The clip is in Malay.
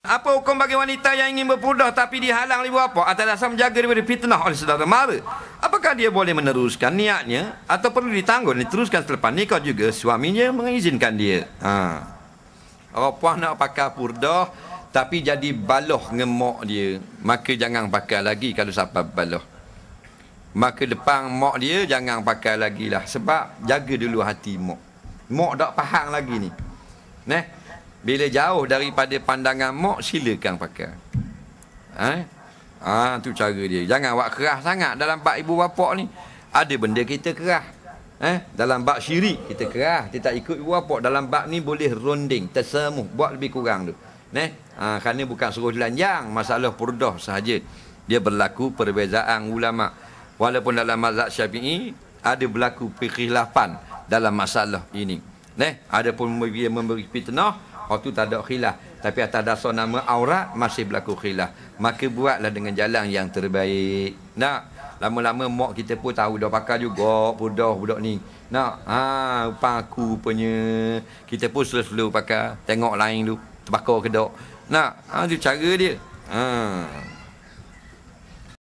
Apa hukum bagi wanita yang ingin berpudah tapi dihalang oleh bapa atau dasar jaga daripada fitnah oleh saudara mara? Apakah dia boleh meneruskan niatnya atau perlu ditangguh dan diteruskan selepas nikah juga suaminya mengizinkan dia? Ha. Rupah nak pakai purdah tapi jadi baloh ngemok dia. Maka jangan pakai lagi kalau siapa baloh. Maka depan mok dia jangan pakai lagi lah. Sebab jaga dulu hati mok. Mok tak faham lagi ni. Neh. Bila jauh daripada pandangan mak silakan pakai. Ha? Eh? Ha, tu cara dia. Jangan awak kerah sangat dalam bab ibu bapa ni. Ada benda kita kerah. Eh, dalam bab syirik kita kerah, kita tak ikut ibu bapa. Dalam bab ni boleh ronding, tersemuh, buat lebih kurang tu. Neh, ha, kerana bukan suruh telanjang, masalah purdah sahaja. Dia berlaku perbezaan ulama. Walaupun dalam mazhab Syafi'i ada berlaku perkhilafan dalam masalah ini. Neh, ada pun dia memberi fitnah tu tak ada khilaf. Tapi atas dasar nama aurat masih berlaku khilaf. Maka buatlah dengan jalan yang terbaik. Nak? Lama-lama mak kita pun tahu dah pakar juga budak budak ni. Nak? Ha, paku punya. Kita pun selalu-selalu pakar. Tengok lain tu. Terbakar kedok. Nak? Ha, tu cara dia. Ha.